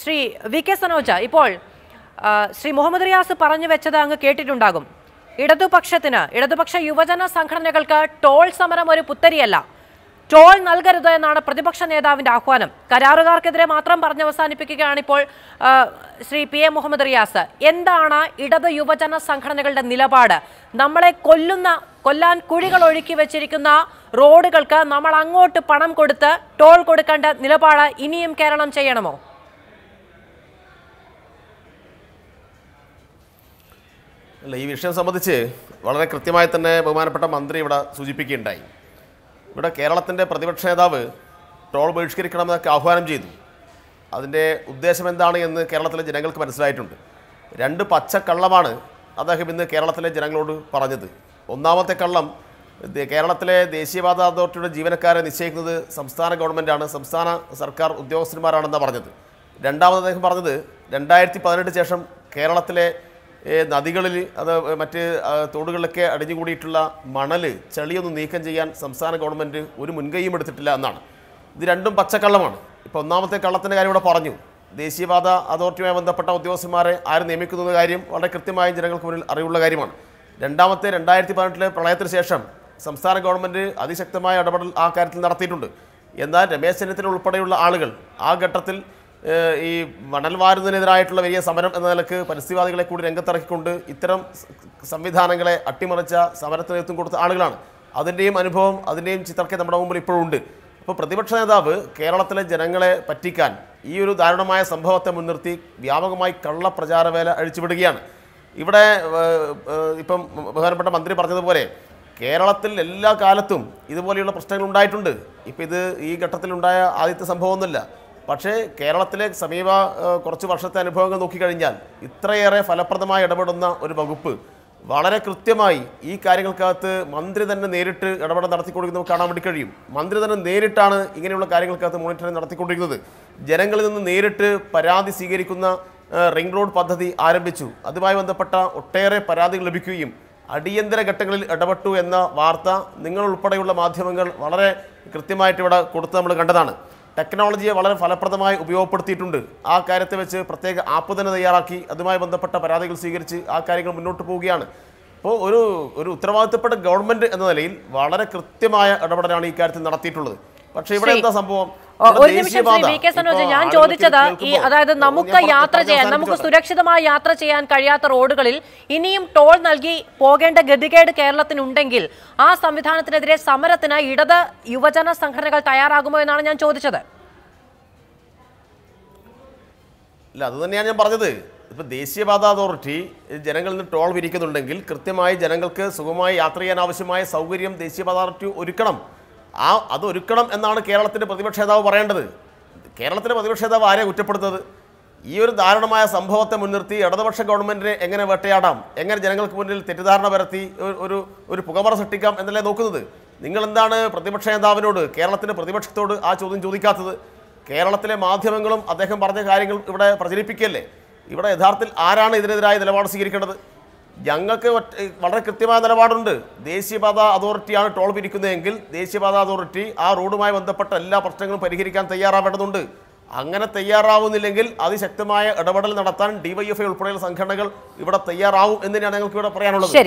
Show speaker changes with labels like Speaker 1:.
Speaker 1: Shri V K സനോജ ഇപ്പോൾ ശ്രീ മുഹമ്മദ് റിയാസ് പറഞ്ഞു വെച്ചത് അങ്ങ് കേട്ടിട്ടുണ്ടാകും ഇടതുപക്ഷത്തിന് ഇടതുപക്ഷ യുവജന സംഘടനകൾക്ക് ടോൾ സമരം ഒരു പുത്തരിയല്ല ടോൾ നൽകരുത് എന്നാണ് പ്രതിപക്ഷ നേതാവിന്റെ ആഹ്വാനം കരാറുകാർക്കെതിരെ മാത്രം പറഞ്ഞ് അവസാനിപ്പിക്കുകയാണ് ഇപ്പോൾ ശ്രീ പി എ മുഹമ്മദ് റിയാസ് എന്താണ് ഇടത് യുവജന സംഘടനകളുടെ നിലപാട് നമ്മളെ കൊല്ലുന്ന കൊല്ലാൻ കുഴികൾ ഒഴുക്കി വെച്ചിരിക്കുന്ന റോഡുകൾക്ക് നമ്മൾ അങ്ങോട്ട് പണം കൊടുത്ത് ടോൾ കൊടുക്കേണ്ട നിലപാട് ഇനിയും കേരളം ചെയ്യണമോ
Speaker 2: അല്ല ഈ വിഷയം സംബന്ധിച്ച് വളരെ കൃത്യമായി തന്നെ ബഹുമാനപ്പെട്ട മന്ത്രി ഇവിടെ സൂചിപ്പിക്കുകയുണ്ടായി ഇവിടെ കേരളത്തിൻ്റെ പ്രതിപക്ഷ നേതാവ് ടോൾ ബഹിഷ്കരിക്കണമെന്നൊക്കെ ആഹ്വാനം ചെയ്തു അതിൻ്റെ ഉദ്ദേശം എന്താണ് എന്ന് കേരളത്തിലെ ജനങ്ങൾക്ക് മനസ്സിലായിട്ടുണ്ട് രണ്ട് പച്ചക്കള്ളമാണ് അദ്ദേഹം ഇന്ന് കേരളത്തിലെ ജനങ്ങളോട് പറഞ്ഞത് ഒന്നാമത്തെ കള്ളം കേരളത്തിലെ ദേശീയപാത അതോറിറ്റിയുടെ ജീവനക്കാരെ നിശ്ചയിക്കുന്നത് സംസ്ഥാന ഗവൺമെൻറ്റാണ് സംസ്ഥാന സർക്കാർ ഉദ്യോഗസ്ഥന്മാരാണെന്നാണ് പറഞ്ഞത് രണ്ടാമത് അദ്ദേഹം പറഞ്ഞത് രണ്ടായിരത്തി പതിനെട്ട് ശേഷം കേരളത്തിലെ നദികളിൽ അത് മറ്റ് തോടുകളിലൊക്കെ അടിഞ്ഞുകൂടിയിട്ടുള്ള മണൽ ചെളിയൊന്നും നീക്കം ചെയ്യാൻ സംസ്ഥാന ഗവൺമെൻറ് ഒരു മുൻകൈയും എടുത്തിട്ടില്ല എന്നാണ് ഇത് രണ്ടും പച്ചക്കള്ളമാണ് ഇപ്പോൾ ഒന്നാമത്തെ കള്ളത്തിൻ്റെ കാര്യം ഇവിടെ പറഞ്ഞു ദേശീയപാത അതോറിറ്റിയുമായി ബന്ധപ്പെട്ട ഉദ്യോഗസ്ഥന്മാരെ ആര് നിയമിക്കുന്ന കാര്യം വളരെ കൃത്യമായി ജനങ്ങൾക്ക് മുന്നിൽ അറിവുള്ള കാര്യമാണ് രണ്ടാമത്തെ രണ്ടായിരത്തി പതിനെട്ടിലെ പ്രളയത്തിന് ശേഷം സംസ്ഥാന ഗവൺമെൻറ് അതിശക്തമായ ഇടപെടൽ ആ കാര്യത്തിൽ നടത്തിയിട്ടുണ്ട് എന്നാൽ രമേശ് ചെന്നിത്തല ഉൾപ്പെടെയുള്ള ആളുകൾ ആ ഘട്ടത്തിൽ ഈ മണൽ വാരുന്നതിനെതിരായിട്ടുള്ള വലിയ സമരം എന്ന നിലക്ക് പരിസ്ഥിതിവാദികളെ കൂടി രംഗത്തിറക്കിക്കൊണ്ട് ഇത്തരം സംവിധാനങ്ങളെ അട്ടിമറിച്ച സമരത്തിന് നേതൃത്വം കൊടുത്ത ആളുകളാണ് അതിൻ്റെയും അനുഭവം അതിൻ്റെയും ചിത്രക്കെ നമ്മുടെ മുമ്പിൽ ഉണ്ട് അപ്പോൾ പ്രതിപക്ഷ നേതാവ് കേരളത്തിലെ ജനങ്ങളെ പറ്റിക്കാൻ ഈ ഒരു ദാരുണമായ സംഭവത്തെ മുൻനിർത്തി വ്യാപകമായി കള്ളപ്രചാരവേല അഴിച്ചുവിടുകയാണ് ഇവിടെ ഇപ്പം ബഹുമാനപ്പെട്ട മന്ത്രി പറഞ്ഞതുപോലെ കേരളത്തിൽ എല്ലാ കാലത്തും ഇതുപോലെയുള്ള പ്രശ്നങ്ങൾ ഉണ്ടായിട്ടുണ്ട് ഇപ്പം ഇത് ഈ ഘട്ടത്തിലുണ്ടായ ആദ്യത്തെ സംഭവമൊന്നുമില്ല പക്ഷേ കേരളത്തിലെ സമീപ കുറച്ച് വർഷത്തെ അനുഭവങ്ങൾ നോക്കിക്കഴിഞ്ഞാൽ ഇത്രയേറെ ഫലപ്രദമായി ഇടപെടുന്ന ഒരു വകുപ്പ് വളരെ കൃത്യമായി ഈ കാര്യങ്ങൾക്കകത്ത് മന്ത്രി തന്നെ നേരിട്ട് ഇടപെടൽ നടത്തിക്കൊണ്ടിരിക്കുന്നത് നമുക്ക് കാണാൻ വേണ്ടി കഴിയും മന്ത്രി തന്നെ നേരിട്ടാണ് ഇങ്ങനെയുള്ള കാര്യങ്ങൾക്കകത്ത് മോണിറ്ററിംഗ് നടത്തിക്കൊണ്ടിരിക്കുന്നത് ജനങ്ങളിൽ നിന്ന് നേരിട്ട് പരാതി സ്വീകരിക്കുന്ന റിംഗ് റോഡ് പദ്ധതി ആരംഭിച്ചു അതുമായി ബന്ധപ്പെട്ട ഒട്ടേറെ പരാതികൾ ലഭിക്കുകയും അടിയന്തര ഘട്ടങ്ങളിൽ ഇടപെട്ടു എന്ന വാർത്ത നിങ്ങൾ ഉൾപ്പെടെയുള്ള മാധ്യമങ്ങൾ വളരെ കൃത്യമായിട്ട് ഇവിടെ കൊടുത്ത് നമ്മൾ കണ്ടതാണ് ടെക്നോളജിയെ വളരെ ഫലപ്രദമായി ഉപയോഗപ്പെടുത്തിയിട്ടുണ്ട് ആ കാര്യത്തെ വെച്ച് പ്രത്യേക ആപ്പ് തന്നെ തയ്യാറാക്കി അതുമായി ബന്ധപ്പെട്ട പരാതികൾ സ്വീകരിച്ച് ആ കാര്യങ്ങൾ മുന്നോട്ട് പോവുകയാണ് അപ്പോൾ ഒരു ഒരു ഉത്തരവാദിത്തപ്പെട്ട ഗവൺമെൻറ് എന്ന നിലയിൽ വളരെ കൃത്യമായ ഇടപെടലാണ് ഈ കാര്യത്തിൽ നടത്തിയിട്ടുള്ളത് പക്ഷേ ഇവിടെ എന്താ സംഭവം ഒരു നിമിഷം ശ്രീ വി കെ സനോജ് ഞാൻ ചോദിച്ചത് ഈ അതായത് നമുക്ക് യാത്ര ചെയ്യാൻ നമുക്ക്
Speaker 1: സുരക്ഷിതമായി യാത്ര ചെയ്യാൻ കഴിയാത്ത റോഡുകളിൽ ഇനിയും ടോൾ നൽകി പോകേണ്ട ഗതികേട് കേരളത്തിനുണ്ടെങ്കിൽ ആ സംവിധാനത്തിനെതിരെ സമരത്തിന് ഇടത് യുവജന സംഘടനകൾ തയ്യാറാകുമോ എന്നാണ് ഞാൻ ചോദിച്ചത്
Speaker 2: ഇല്ല അത് തന്നെയാണ് ഞാൻ പറഞ്ഞത് ഇപ്പോൾ ദേശീയപാത അതോറിറ്റി ജനങ്ങളിൽ നിന്ന് ടോൾ വിരിക്കുന്നുണ്ടെങ്കിൽ കൃത്യമായി ജനങ്ങൾക്ക് സുഖമായി യാത്ര ചെയ്യാൻ ആവശ്യമായ സൗകര്യം ദേശീയപാത അതോറിറ്റി ഒരുക്കണം ആ അതൊരുക്കണം എന്നാണ് കേരളത്തിൻ്റെ പ്രതിപക്ഷ നേതാവ് പറയേണ്ടത് കേരളത്തിൻ്റെ പ്രതിപക്ഷ നേതാവ് ആരെ കുറ്റപ്പെടുത്തത് ഈ ഒരു ദാരുണമായ സംഭവത്തെ മുൻനിർത്തി ഇടതുപക്ഷ ഗവൺമെൻറ്റിനെ എങ്ങനെ വേട്ടയാടാം എങ്ങനെ ജനങ്ങൾക്ക് മുന്നിൽ തെറ്റിദ്ധാരണ പരത്തി ഒരു ഒരു പുകമറ സൃഷ്ടിക്കാം എന്നല്ലേ നോക്കുന്നത് നിങ്ങളെന്താണ് പ്രതിപക്ഷ നേതാവിനോട് കേരളത്തിൻ്റെ പ്രതിപക്ഷത്തോട് ആ ചോദ്യം ചോദിക്കാത്തത് കേരളത്തിലെ മാധ്യമങ്ങളും അദ്ദേഹം പറഞ്ഞ കാര്യങ്ങൾ ഇവിടെ പ്രചരിപ്പിക്കല്ലേ ഇവിടെ യഥാർത്ഥത്തിൽ ആരാണ് ഇതിനെതിരായ നിലപാട് സ്വീകരിക്കേണ്ടത് ഞങ്ങൾക്ക് വളരെ കൃത്യമായ നിലപാടുണ്ട് ദേശീയപാത അതോറിറ്റിയാണ് ടോൾ പിരിക്കുന്നതെങ്കിൽ ദേശീയപാത അതോറിറ്റി ആ റോഡുമായി ബന്ധപ്പെട്ട എല്ലാ പ്രശ്നങ്ങളും പരിഹരിക്കാൻ തയ്യാറാവേണ്ടതുണ്ട് അങ്ങനെ തയ്യാറാവുന്നില്ലെങ്കിൽ അതിശക്തമായ ഇടപെടൽ നടത്താൻ ഡിവൈഎഫ്ഐ ഉൾപ്പെടെയുള്ള സംഘടനകൾ ഇവിടെ തയ്യാറാവും എന്ന് ഞാൻ ഞങ്ങൾക്ക് ഇവിടെ പറയാനുള്ളത്